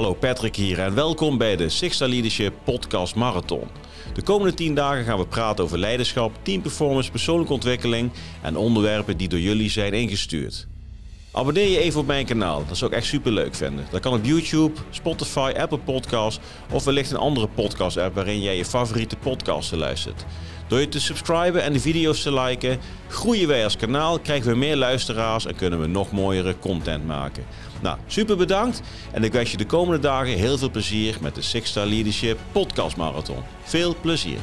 Hallo Patrick hier en welkom bij de Sixta Leadership Podcast Marathon. De komende 10 dagen gaan we praten over leiderschap, teamperformance, persoonlijke ontwikkeling en onderwerpen die door jullie zijn ingestuurd. Abonneer je even op mijn kanaal, dat zou ik echt super leuk vinden. Dat kan op YouTube, Spotify, Apple Podcasts of wellicht een andere podcast app waarin jij je favoriete podcasten luistert. Door je te subscriben en de video's te liken, groeien wij als kanaal, krijgen we meer luisteraars en kunnen we nog mooiere content maken. Nou, super bedankt en ik wens je de komende dagen heel veel plezier met de Six Star Leadership Podcast Marathon. Veel plezier!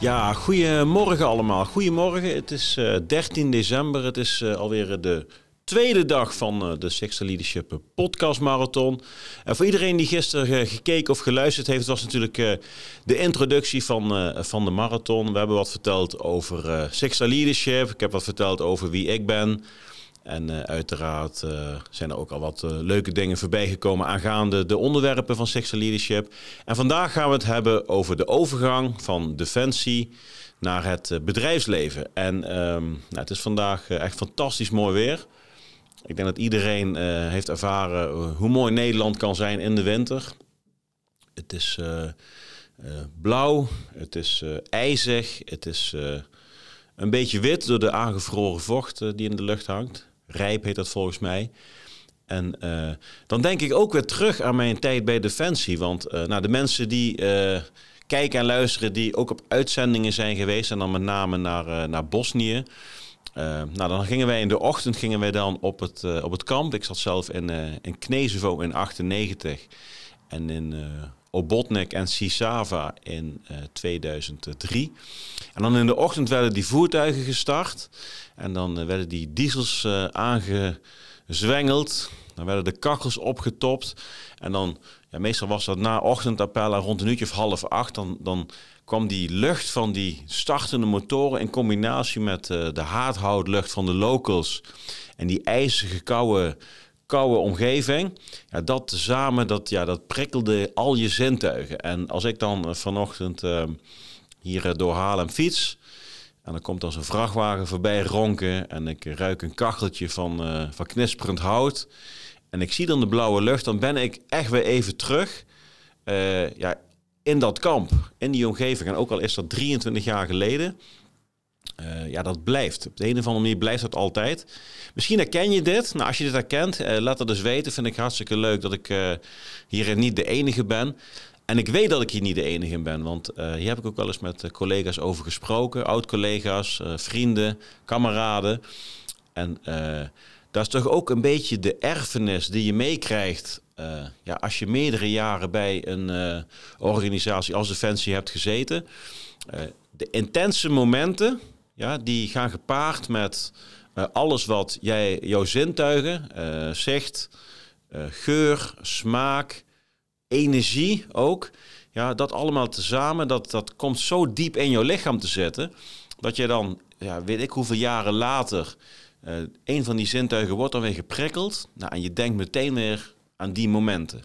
Ja, goedemorgen allemaal. Goedemorgen. Het is 13 eh, december. Het is eh, alweer de tweede dag van eh, de Sexta Leadership Podcast Marathon. En voor iedereen die gisteren gekeken of geluisterd heeft, was natuurlijk de introductie van, van de marathon. We hebben wat verteld over Sixta Leadership. Ik heb wat verteld over wie ik ben. En eh, uiteraard eh, zijn er ook al wat eh, leuke dingen voorbij gekomen aangaande de onderwerpen van Sexual Leadership. En vandaag gaan we het hebben over de overgang van defensie naar het bedrijfsleven. En ehm, nou, het is vandaag echt fantastisch mooi weer. Ik denk dat iedereen heeft ervaren hoe mooi Nederland kan zijn in de winter. Het is blauw, het is ijzig, het is een beetje wit door de aangevroren vocht die in de lucht hangt. Rijp heet dat volgens mij. En eh, dan denk ik ook weer terug aan mijn tijd bij Defensie. Want uh, nou, de mensen die eh, kijken en luisteren, die ook op uitzendingen zijn geweest, en dan met name naar, naar Bosnië. nou, dan gingen wij in de ochtend gingen wij dan op, het, op het kamp. Ik zat zelf in, in Knezevo in 98. En in Obotnik en Sisava in 2003. Eh, en dan in de ochtend werden die voertuigen gestart. En dan eh, werden die diesels uh, aangezwengeld. Dan werden de kachels opgetopt. En dan, ja, meestal was dat na ochtendappella rond een uurtje of half acht. Dan, dan kwam die lucht van die startende motoren in combinatie met de haardhoutlucht van de locals. En die ijzige koude koude omgeving. Ja, dat samen, dat, ja, dat prikkelde al je zintuigen. En als ik dan eh, vanochtend ehm, hier eh, door fiets... en dan komt dan zo'n vrachtwagen voorbij ronken... en ik ruik een kacheltje van, eh, van knisperend hout... en ik zie dan de blauwe lucht, dan ben ik echt weer even terug... ja, in dat kamp, in die omgeving. En ook al is dat 23 jaar geleden... Eh, ja, dat blijft. Op de een of andere manier blijft dat altijd. Misschien herken je dit. Nou, als je dit herkent, eh, laat dat dus weten. Vind ik hartstikke leuk dat ik uh, hierin niet de enige ben. En ik weet dat ik hier niet de enige in ben, want hier heb ik ook wel eens met collega's over gesproken. Oud-collega's, vrienden, kameraden. En dat is toch ook een beetje de erfenis die je meekrijgt ja, als je meerdere jaren bij een organisatie als Defensie hebt gezeten, de intense momenten ja, die gaan gepaard met eh, alles wat jij, jouw zintuigen uh, zegt, eh, geur, smaak, energie ook. Ja, dat allemaal tezamen, dat, dat komt zo diep in jouw lichaam te zitten, dat je dan, ja, weet ik hoeveel jaren later, een van die zintuigen wordt dan weer geprikkeld. Nou, en je denkt meteen weer aan die momenten.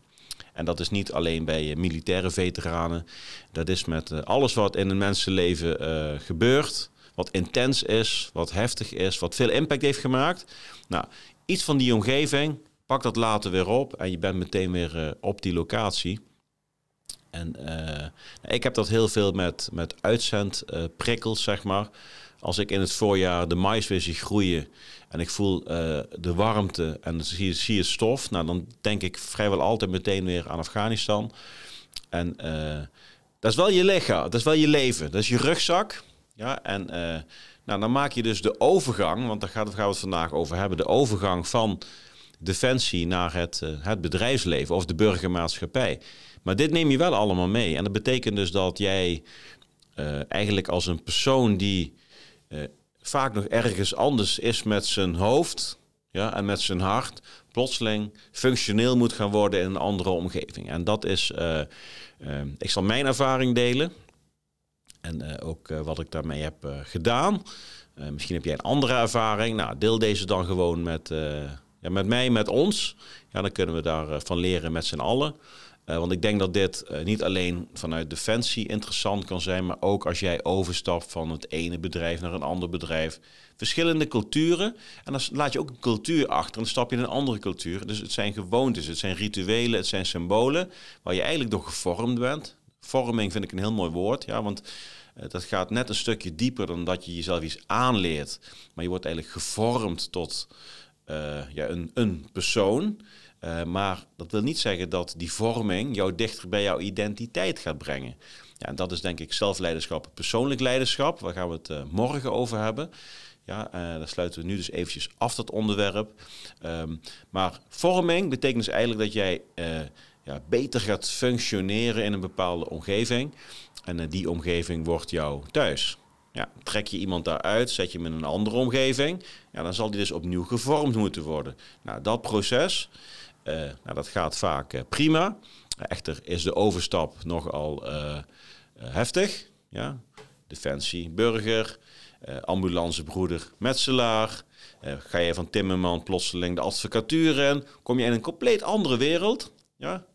En dat is niet alleen bij militaire veteranen. Dat is met alles wat in een mensenleven gebeurt wat intens is, wat heftig is, wat veel impact heeft gemaakt. Nou, iets van die omgeving, pak dat later weer op en je bent meteen weer eh, op die locatie. En eh, ik heb dat heel veel met, met uitzendprikkels, eh, zeg maar. Als ik in het voorjaar de mais weer zie groeien en ik voel de warmte en zie, zie je stof, nou, dan denk ik vrijwel altijd meteen weer aan Afghanistan. En dat is wel je lichaam, dat is wel je leven, dat is je rugzak. Ja, en eh, nou, dan maak je dus de overgang, want daar gaan we het vandaag over hebben, de overgang van defensie naar het, eh, het bedrijfsleven of de burgermaatschappij. Maar dit neem je wel allemaal mee. En dat betekent dus dat jij eh, eigenlijk als een persoon die vaak nog ergens anders is met zijn hoofd ja, en met zijn hart, plotseling functioneel moet gaan worden in een andere omgeving. En dat is, ik zal mijn ervaring delen en eh, ook eh, wat ik daarmee heb eh, gedaan. misschien heb jij een andere ervaring. Nou, deel deze dan gewoon met, ja, met mij, met ons. Ja, dan kunnen we daarvan van leren met z'n allen. want ik denk dat dit niet alleen vanuit defensie interessant kan zijn, maar ook als jij overstapt van het ene bedrijf naar een ander bedrijf. Verschillende culturen. En dan laat je ook een cultuur achter en dan stap je in een andere cultuur. Dus het zijn gewoontes, het zijn rituelen, het zijn symbolen waar je eigenlijk door gevormd bent vorming vind ik een heel mooi woord. Ja, want eh, dat gaat net een stukje dieper dan dat je jezelf iets aanleert. Maar je wordt eigenlijk gevormd tot eh, ja, een, een persoon. Eh, maar dat wil niet zeggen dat die vorming jou dichter bij jouw identiteit gaat brengen. Ja, en dat is denk ik zelfleiderschap, persoonlijk leiderschap. Waar gaan we het morgen over hebben? Ja, daar sluiten we nu dus eventjes af dat onderwerp. Ehm, maar vorming betekent dus eigenlijk dat jij ja, beter gaat functioneren in een bepaalde omgeving. En uh, die omgeving wordt jouw thuis. Ja, trek je iemand daaruit, zet je hem in een andere omgeving, ja, dan zal die dus opnieuw gevormd moeten worden. Nou, dat proces, eh, nou, dat gaat vaak eh, prima. Echter is de overstap nogal heftig. Ja? Defensie, burger, ambulancebroeder, metselaar. ga je van Timmerman plotseling de advocatuur in, kom je in een compleet andere wereld. Ja?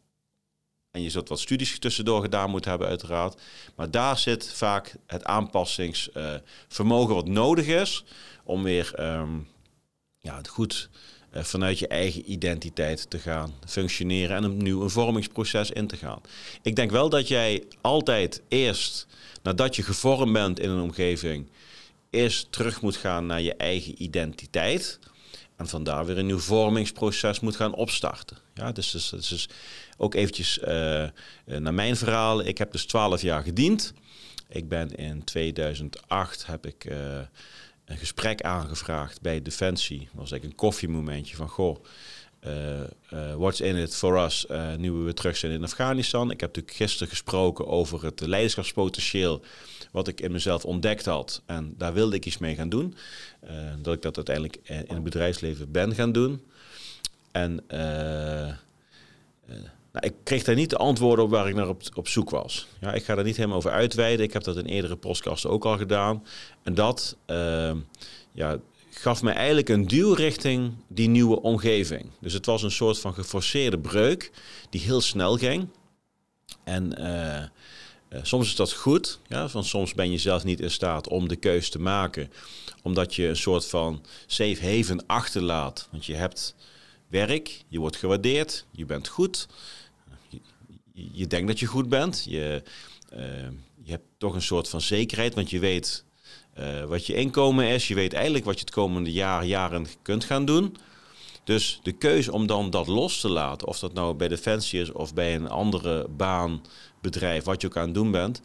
En je zult wat studies tussendoor gedaan moeten hebben, uiteraard. Maar daar zit vaak het aanpassingsvermogen wat nodig is om weer um, ja, goed eh, vanuit je eigen identiteit te gaan functioneren en opnieuw een vormingsproces in te gaan. Ik denk wel dat jij altijd eerst, nadat je gevormd bent in een omgeving, eerst terug moet gaan naar je eigen identiteit. En vandaar weer een nieuw vormingsproces moet gaan opstarten. Ja, dus, dus, is dus, dus ook eventjes eh, eh, naar mijn verhaal. Ik heb dus 12 jaar gediend. Ik ben in 2008 heb ik eh, een gesprek aangevraagd bij Defensie. Dat was ik een koffiemomentje van goh. Eh, eh, what's in it for us eh, nu we weer terug zijn in Afghanistan. Ik heb natuurlijk gisteren gesproken over het leiderschapspotentieel wat ik in mezelf ontdekt had. En daar wilde ik iets mee gaan doen. dat ik dat uiteindelijk in het bedrijfsleven ben gaan doen. En nou, ik kreeg daar niet de antwoorden op waar ik naar op, op zoek was. Ja, ik ga daar niet helemaal over uitweiden. Ik heb dat in eerdere podcasts ook al gedaan. En dat, ja, gaf mij eigenlijk een duw richting die nieuwe omgeving. Dus het was een soort van geforceerde breuk die heel snel ging. En eh, eh, soms is dat goed, ja, want soms ben je zelf niet in staat om de keus te maken, omdat je een soort van safe haven achterlaat. Want je hebt werk, je wordt gewaardeerd, je bent goed, je, denkt dat je goed bent, je, eh, je hebt toch een soort van zekerheid, want je weet eh, wat je inkomen is. Je weet eigenlijk wat je het komende jaar, jaren kunt gaan doen. Dus de keuze om dan dat los te laten, of dat nou bij Defensie is of bij een andere baan, bedrijf, wat je ook aan het doen bent,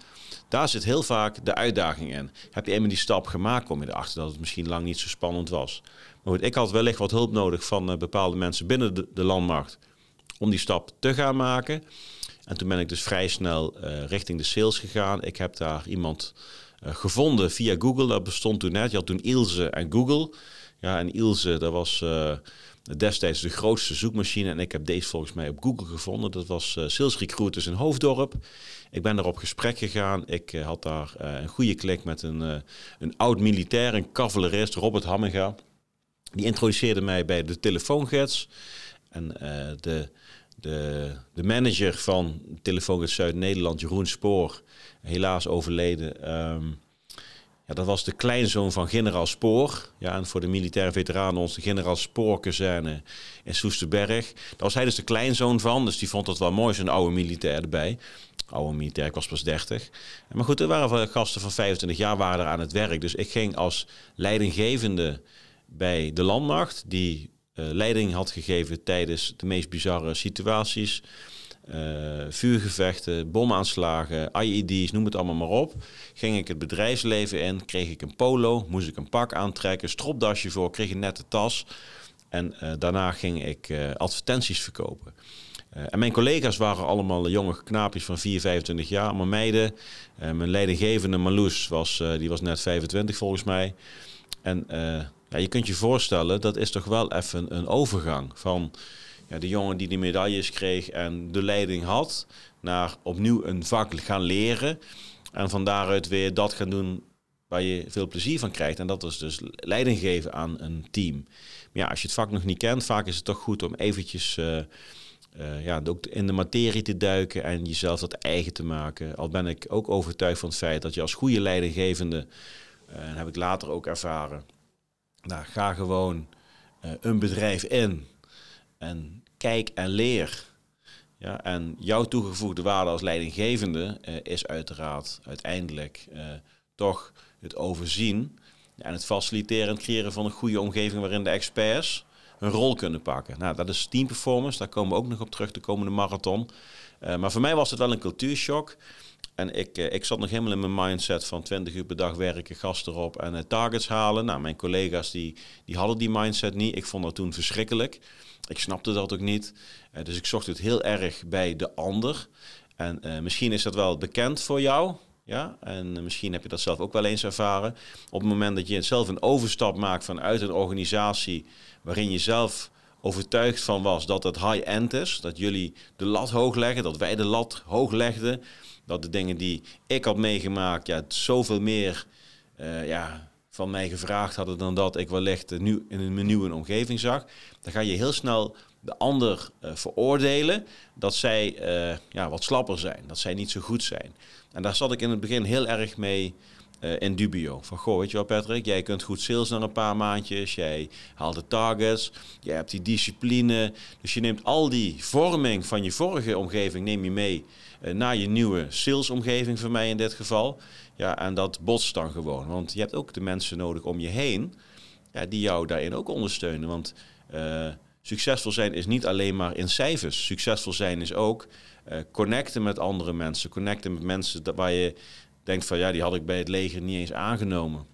daar zit heel vaak de uitdaging in. Heb je eenmaal die stap gemaakt, kom je erachter dat het misschien lang niet zo spannend was. Maar goed, ik had wellicht wat hulp nodig van eh, bepaalde mensen binnen de, landmarkt om die stap te gaan maken. En toen ben ik dus vrij snel eh, richting de sales gegaan. Ik heb daar iemand eh, gevonden via Google. Dat bestond toen net. Je had toen Ilse en Google. Ja, en Ilse, dat was eh, destijds de grootste zoekmachine. En ik heb deze volgens mij op Google gevonden. Dat was uh, Sales Recruiters in Hoofddorp. Ik ben daar op gesprek gegaan. Ik had daar een goede klik met een, een oud militair, een cavalerist, Robert Hamminga. Die introduceerde mij bij de telefoongids. En de de, de manager van Telefoongids Zuid-Nederland, Jeroen Spoor, helaas overleden. Ehm, ja, dat was de kleinzoon van generaal Spoor. Ja, en voor de militaire veteranen onze generaal Spoorkazerne in Soesterberg. Daar was hij dus de kleinzoon van, dus die vond dat wel mooi, zo'n oude militair erbij. Oude militair, ik was pas 30. Maar goed, er waren gasten van 25 jaar waren aan het werk. Dus ik ging als leidinggevende bij de landmacht, die eh, leiding had gegeven tijdens de meest bizarre situaties. Eh, vuurgevechten, bomaanslagen, IED's, noem het allemaal maar op. Ging ik het bedrijfsleven in, kreeg ik een polo, moest ik een pak aantrekken, stropdasje voor, kreeg een nette tas. En eh, daarna ging ik advertenties verkopen. en mijn collega's waren allemaal jonge knaapjes van 4, 25 jaar, maar meiden. mijn leidinggevende Maloes, was, die was net 25 volgens mij. En ja, je kunt je voorstellen, dat is toch wel even een overgang van ja, de jongen die die medailles kreeg en de leiding had, naar opnieuw een vak gaan leren. En van daaruit weer dat gaan doen waar je veel plezier van krijgt. En dat is dus leiding geven aan een team. Maar ja, als je het vak nog niet kent, vaak is het toch goed om eventjes eh, eh, ja, ook in de materie te duiken en jezelf dat eigen te maken. Al ben ik ook overtuigd van het feit dat je als goede leidinggevende, eh, en heb ik later ook ervaren, nou, ga gewoon eh, een bedrijf in en kijk en leer. Ja, en jouw toegevoegde waarde als leidinggevende eh, is uiteraard uiteindelijk eh, toch het overzien en het faciliteren en creëren van een goede omgeving waarin de experts een rol kunnen pakken. Nou, dat is team performance. daar komen we ook nog op terug de komende marathon. maar voor mij was het wel een cultuurshock. En ik, eh, ik zat nog helemaal in mijn mindset van 20 uur per dag werken, gas erop en eh, targets halen. Nou, mijn collega's die, die hadden die mindset niet. Ik vond dat toen verschrikkelijk. Ik snapte dat ook niet. Eh, dus ik zocht het heel erg bij de ander. En misschien is dat wel bekend voor jou. Ja? En misschien heb je dat zelf ook wel eens ervaren. Op het moment dat je zelf een overstap maakt vanuit een organisatie waarin je zelf overtuigd van was dat het high-end is. Dat jullie de lat hoog leggen, dat wij de lat hoog legden. Dat de dingen die ik had meegemaakt, ja, zoveel meer eh, ja, van mij gevraagd hadden dan dat ik wellicht nu in een nieuwe omgeving zag. Dan ga je heel snel de ander eh, veroordelen dat zij eh, ja, wat slapper zijn, dat zij niet zo goed zijn. En daar zat ik in het begin heel erg mee uh, in dubio. Van goh, weet je wel Patrick, jij kunt goed sales naar een paar maandjes, jij haalt de targets, jij hebt die discipline. Dus je neemt al die vorming van je vorige omgeving neem je mee eh, naar je nieuwe salesomgeving voor mij in dit geval. Ja, en dat botst dan gewoon, want je hebt ook de mensen nodig om je heen ja, die jou daarin ook ondersteunen. Want eh, succesvol zijn is niet alleen maar in cijfers. Succesvol zijn is ook connecten met andere mensen. Connecten met mensen waar je denkt van ja, die had ik bij het leger niet eens aangenomen.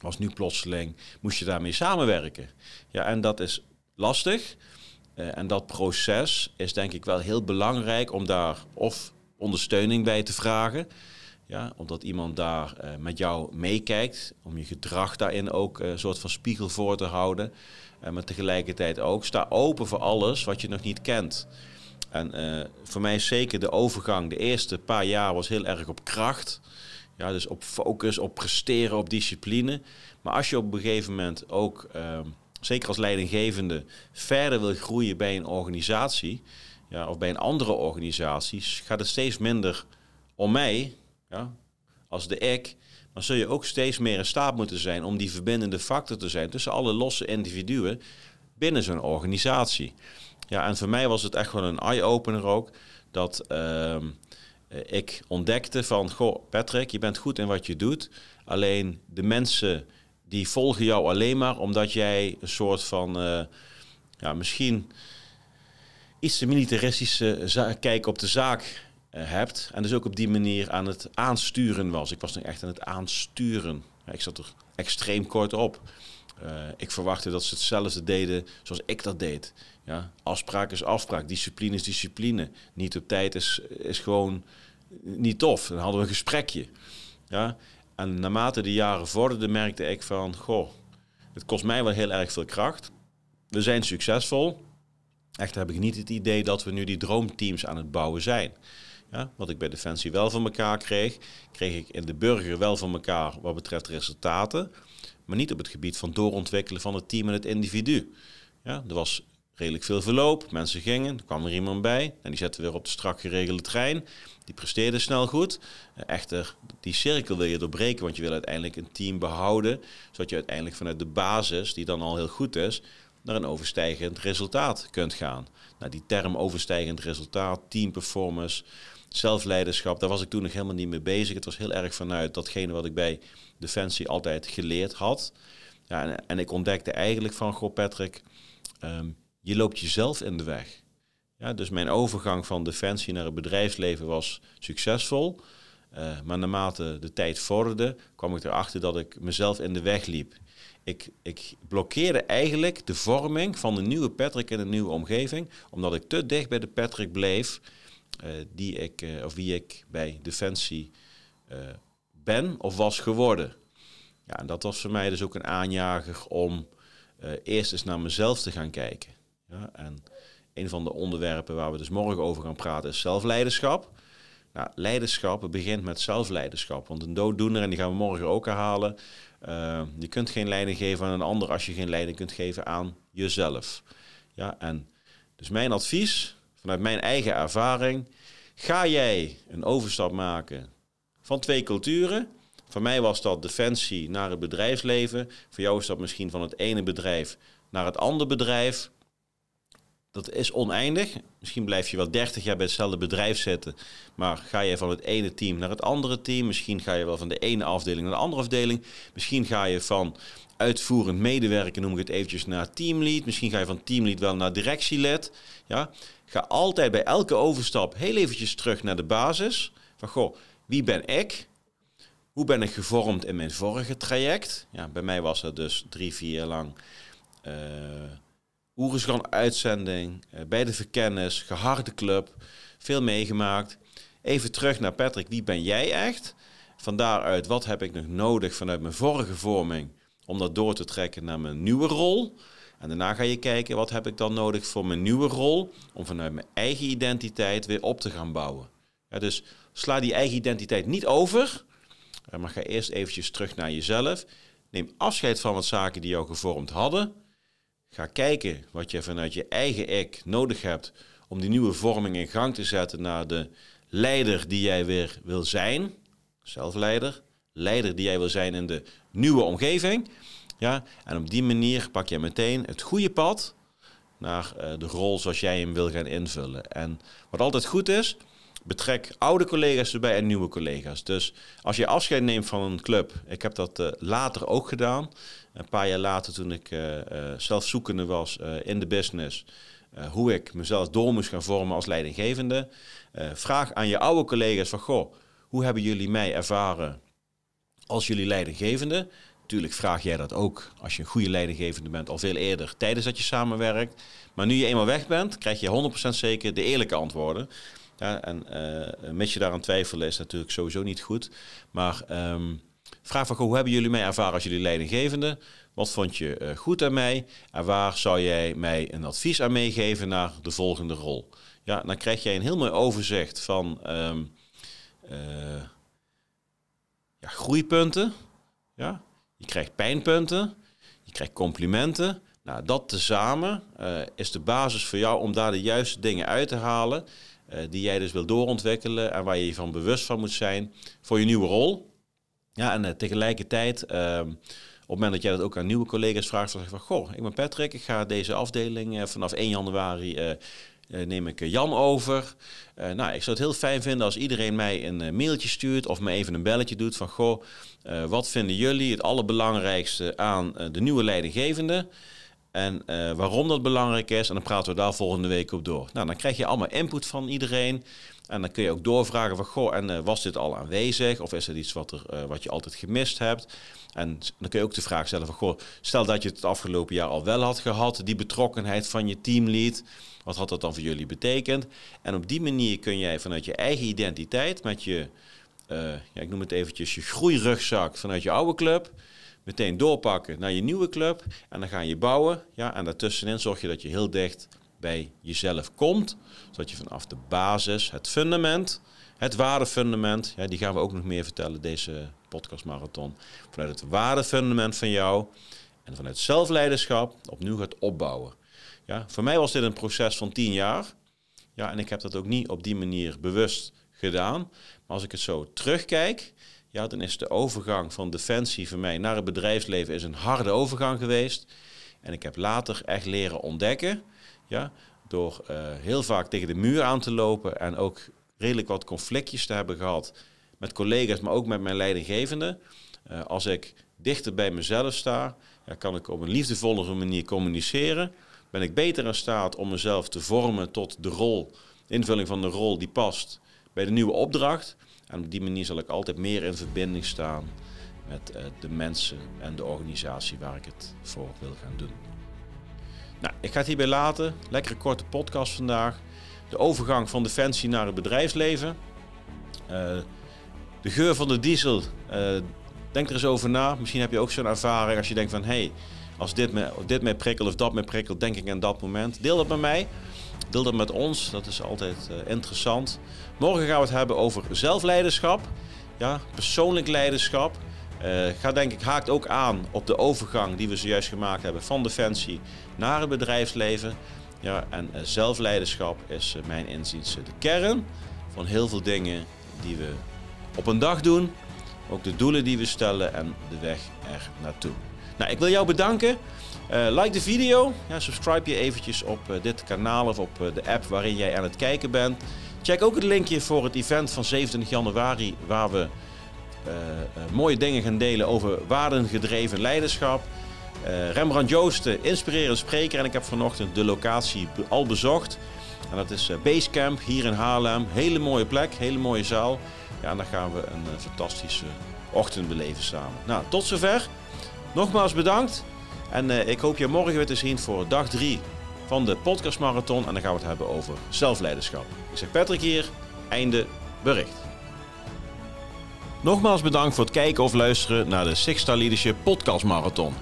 Was nu plotseling, moest je daarmee samenwerken. Ja, en dat is lastig. Eh, en dat proces is denk ik wel heel belangrijk om daar of ondersteuning bij te vragen. Ja, omdat iemand daar eh, met jou meekijkt, om je gedrag daarin ook een eh, soort van spiegel voor te houden. maar tegelijkertijd ook, sta open voor alles wat je nog niet kent. En eh, voor mij is zeker de overgang, de eerste paar jaar was heel erg op kracht. Ja, dus op focus, op presteren, op discipline. Maar als je op een gegeven moment ook, ehm, zeker als leidinggevende, verder wil groeien bij een organisatie ja, of bij een andere organisatie, gaat het steeds minder om mij ja, als de ik. Maar zul je ook steeds meer in staat moeten zijn om die verbindende factor te zijn tussen alle losse individuen binnen zo'n organisatie. Ja, en voor mij was het echt wel een eye-opener ook. Dat ehm, eh, ik ontdekte van, goh, Patrick, je bent goed in wat je doet. Alleen de mensen die volgen jou alleen maar omdat jij een soort van, eh, ja, misschien iets te militaristische kijk op de zaak eh, hebt. En dus ook op die manier aan het aansturen was. Ik was nu echt aan het aansturen. Ik zat er extreem kort op. Eh, ik verwachtte dat ze hetzelfde deden zoals ik dat deed. Ja? Afspraak is afspraak, discipline is discipline. Niet op tijd is, is gewoon niet tof. Dan hadden we een gesprekje. Ja? En naarmate de jaren vorderden, merkte ik van... Goh, het kost mij wel heel erg veel kracht. We zijn succesvol. Echter heb ik niet het idee dat we nu die droomteams aan het bouwen zijn. Ja, wat ik bij Defensie wel van elkaar kreeg, kreeg ik in de burger wel van elkaar wat betreft resultaten, maar niet op het gebied van doorontwikkelen van het team en het individu. Ja, er was redelijk veel verloop, mensen gingen, er kwam er iemand bij en die zetten weer op de strak geregelde trein. Die presteerde snel goed. Echter, die cirkel wil je doorbreken, want je wil uiteindelijk een team behouden, zodat je uiteindelijk vanuit de basis, die dan al heel goed is, naar een overstijgend resultaat kunt gaan. Nou, die term overstijgend resultaat, team performance, zelfleiderschap, daar was ik toen nog helemaal niet mee bezig. Het was heel erg vanuit datgene wat ik bij Defensie altijd geleerd had. Ja, en, en ik ontdekte eigenlijk van, goh Patrick, ehm, je loopt jezelf in de weg. Ja, dus mijn overgang van Defensie naar het bedrijfsleven was succesvol. Eh, maar naarmate de tijd vorderde, kwam ik erachter dat ik mezelf in de weg liep. Ik, ik blokkeerde eigenlijk de vorming van de nieuwe Patrick in een nieuwe omgeving, omdat ik te dicht bij de Patrick bleef eh, die ik, eh, of wie ik bij Defensie eh, ben of was geworden. Ja, en dat was voor mij dus ook een aanjager om eerst eens naar mezelf te gaan kijken. Ja, en een van de onderwerpen waar we dus morgen over gaan praten is zelfleiderschap. Nou, leiderschap begint met zelfleiderschap. Want een dooddoener, en die gaan we morgen ook herhalen. Uh, je kunt geen leiding geven aan een ander als je geen leiding kunt geven aan jezelf. Ja, en dus mijn advies vanuit mijn eigen ervaring, ga jij een overstap maken van twee culturen? Voor mij was dat defensie naar het bedrijfsleven. Voor jou is dat misschien van het ene bedrijf naar het andere bedrijf dat is oneindig. Misschien blijf je wel 30 jaar bij hetzelfde bedrijf zitten. Maar ga je van het ene team naar het andere team. Misschien ga je wel van de ene afdeling naar de andere afdeling. Misschien ga je van uitvoerend medewerker, noem ik het eventjes, naar teamlead. Misschien ga je van teamlead wel naar directielid. Ja? Ga altijd bij elke overstap heel eventjes terug naar de basis. Van goh, wie ben ik? Hoe ben ik gevormd in mijn vorige traject? Ja, bij mij was dat dus drie, vier jaar lang... Eh, Oerisgan uitzending, eh, bij de verkennis, geharde club, veel meegemaakt. Even terug naar Patrick, wie ben jij echt? Van daaruit, wat heb ik nog nodig vanuit mijn vorige vorming om dat door te trekken naar mijn nieuwe rol? En daarna ga je kijken, wat heb ik dan nodig voor mijn nieuwe rol om vanuit mijn eigen identiteit weer op te gaan bouwen? Ja, dus sla die eigen identiteit niet over, eh, maar ga eerst eventjes terug naar jezelf. Neem afscheid van wat zaken die jou gevormd hadden. Ga kijken wat je vanuit je eigen ik nodig hebt om die nieuwe vorming in gang te zetten naar de leider die jij weer wil zijn. Zelfleider. Leider die jij wil zijn in de nieuwe omgeving. Ja, en op die manier pak je meteen het goede pad naar eh, de rol zoals jij hem wil gaan invullen. En wat altijd goed is, betrek oude collega's erbij en nieuwe collega's. Dus als je afscheid neemt van een club, ik heb dat eh, later ook gedaan. Een paar jaar later, toen ik eh, eh, zelfzoekende was eh, in de business, hoe ik mezelf door moest gaan vormen als leidinggevende. vraag aan je oude collega's van, goh, hoe hebben jullie mij ervaren als jullie leidinggevende? Natuurlijk vraag jij dat ook als je een goede leidinggevende bent, al veel eerder tijdens dat je samenwerkt. Maar nu je eenmaal weg bent, krijg je 100% zeker de eerlijke antwoorden. Ja, en uh, met je daaraan twijfelen is natuurlijk sowieso niet goed. Maar ehm, Vraag van, hoe hebben jullie mij ervaren als jullie leidinggevende? Wat vond je eh, goed aan mij? En waar zou jij mij een advies aan meegeven naar de volgende rol? Ja, dan krijg jij een heel mooi overzicht van ehm, eh, ja, groeipunten. Ja? Je krijgt pijnpunten. Je krijgt complimenten. Nou, dat tezamen uh, is de basis voor jou om daar de juiste dingen uit te halen. die jij dus wil doorontwikkelen en waar je je van bewust van moet zijn voor je nieuwe rol. Ja, en eh, tegelijkertijd, ehm, op het moment dat jij dat ook aan nieuwe collega's vraagt, dan zeg van, goh, ik ben Patrick, ik ga deze afdeling eh, vanaf 1 januari eh, neem ik Jan over. nou, ik zou het heel fijn vinden als iedereen mij een mailtje stuurt of me even een belletje doet van goh, wat vinden jullie het allerbelangrijkste aan de nieuwe leidinggevende? En waarom dat belangrijk is. En dan praten we daar volgende week op door. Nou, dan krijg je allemaal input van iedereen. En dan kun je ook doorvragen van, goh, en eh, was dit al aanwezig? Of is er iets wat, er, eh, wat je altijd gemist hebt? En dan kun je ook de vraag stellen van, goh, stel dat je het, het afgelopen jaar al wel had gehad, die betrokkenheid van je teamlead, wat had dat dan voor jullie betekend? En op die manier kun jij vanuit je eigen identiteit, met je, eh, ja, ik noem het eventjes, je groeirugzak vanuit je oude club, meteen doorpakken naar je nieuwe club. En dan ga je bouwen. Ja, en daartussenin zorg je dat je heel dicht bij jezelf komt. Zodat je vanaf de basis, het fundament, het waardefundament, ja, die gaan we ook nog meer vertellen deze podcastmarathon. Vanuit het fundament van jou en vanuit zelfleiderschap opnieuw gaat opbouwen. Ja, voor mij was dit een proces van tien jaar. Ja, en ik heb dat ook niet op die manier bewust gedaan. Maar als ik het zo terugkijk, ja, dan is de overgang van defensie voor mij naar het bedrijfsleven is een harde overgang geweest. En ik heb later echt leren ontdekken ja? Door eh, heel vaak tegen de muur aan te lopen en ook redelijk wat conflictjes te hebben gehad met collega's, maar ook met mijn leidinggevende. Eh, als ik dichter bij mezelf sta, ja, kan ik op een liefdevollere manier communiceren. Ben ik beter in staat om mezelf te vormen tot de rol, de invulling van de rol die past bij de nieuwe opdracht. En op die manier zal ik altijd meer in verbinding staan met eh, de mensen en de organisatie waar ik het voor wil gaan doen. Nou, ik ga het hierbij laten. Lekkere korte podcast vandaag. De overgang van defensie naar het bedrijfsleven. Eh, de geur van de diesel. Eh, denk er eens over na. Misschien heb je ook zo'n ervaring als je denkt van... hé, hey, als dit mij, dit mij prikkelt of dat mij prikkelt, denk ik aan dat moment. Deel dat met mij. Deel dat met ons. Dat is altijd eh, interessant. Morgen gaan we het hebben over zelfleiderschap. Ja, persoonlijk leiderschap. Uh, denk ik, haakt ook aan op de overgang die we zojuist gemaakt hebben van Defensie naar het bedrijfsleven. Ja, en eh, zelfleiderschap is eh, mijn inziens de kern van heel veel dingen die we op een dag doen. Ook de doelen die we stellen en de weg er naartoe. Nou, ik wil jou bedanken. like de video. Ja, subscribe je eventjes op dit kanaal of op de app waarin jij aan het kijken bent. Check ook het linkje voor het event van 27 januari waar we eh, eh, mooie dingen gaan delen over waardengedreven leiderschap. Eh, Rembrandt Joosten, inspirerend spreker. En ik heb vanochtend de locatie al bezocht. En dat is Basecamp hier in Haarlem. Hele mooie plek, hele mooie zaal. Ja, en daar gaan we een fantastische ochtend beleven samen. Nou, tot zover. Nogmaals bedankt. En ik hoop je morgen weer te zien voor dag 3 van de podcastmarathon. En dan gaan we het hebben over zelfleiderschap. Ik zeg Patrick hier. Einde bericht. Nogmaals bedankt voor het kijken of luisteren naar de Six Star Leadership Podcast Marathon.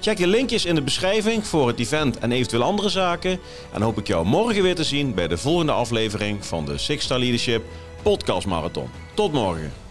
Check de linkjes in de beschrijving voor het event en eventueel andere zaken. En hoop ik jou morgen weer te zien bij de volgende aflevering van de Six Star Leadership Podcast Marathon. Tot morgen.